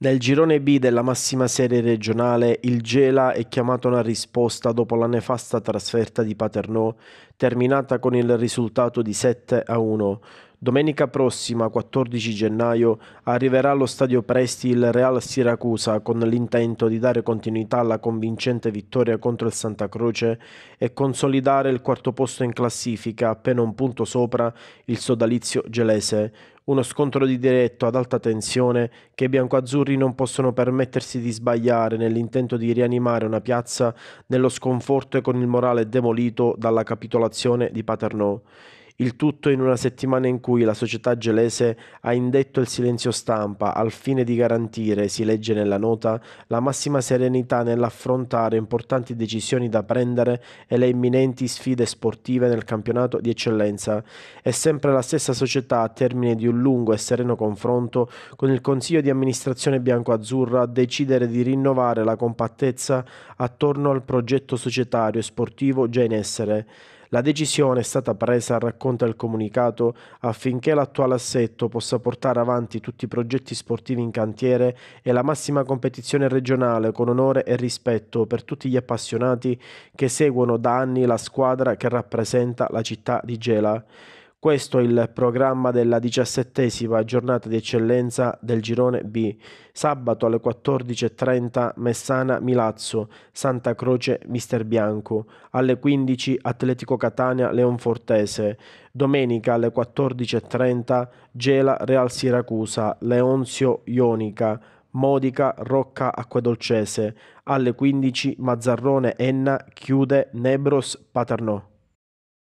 Nel girone B della massima serie regionale, il Gela è chiamato a una risposta dopo la nefasta trasferta di Paternò, terminata con il risultato di 7 a 1. Domenica prossima, 14 gennaio, arriverà allo stadio Presti il Real Siracusa con l'intento di dare continuità alla convincente vittoria contro il Santa Croce e consolidare il quarto posto in classifica appena un punto sopra il sodalizio gelese. Uno scontro di diretto ad alta tensione che i biancoazzurri non possono permettersi di sbagliare nell'intento di rianimare una piazza nello sconforto e con il morale demolito dalla capitolazione di Paternò. Il tutto in una settimana in cui la società gelese ha indetto il silenzio stampa al fine di garantire, si legge nella nota, la massima serenità nell'affrontare importanti decisioni da prendere e le imminenti sfide sportive nel campionato di eccellenza. È sempre la stessa società a termine di un lungo e sereno confronto con il Consiglio di amministrazione bianco-azzurra a decidere di rinnovare la compattezza attorno al progetto societario e sportivo già in essere. La decisione è stata presa, racconta il comunicato, affinché l'attuale assetto possa portare avanti tutti i progetti sportivi in cantiere e la massima competizione regionale con onore e rispetto per tutti gli appassionati che seguono da anni la squadra che rappresenta la città di Gela. Questo è il programma della diciassettesima giornata di eccellenza del girone B. Sabato alle 14.30 Messana Milazzo, Santa Croce Mister Bianco, alle 15 Atletico Catania Leonfortese, domenica alle 14.30 Gela Real Siracusa, Leonzio Ionica, Modica Rocca Acquedolcese, alle 15 Mazzarrone Enna chiude Nebros Paternò.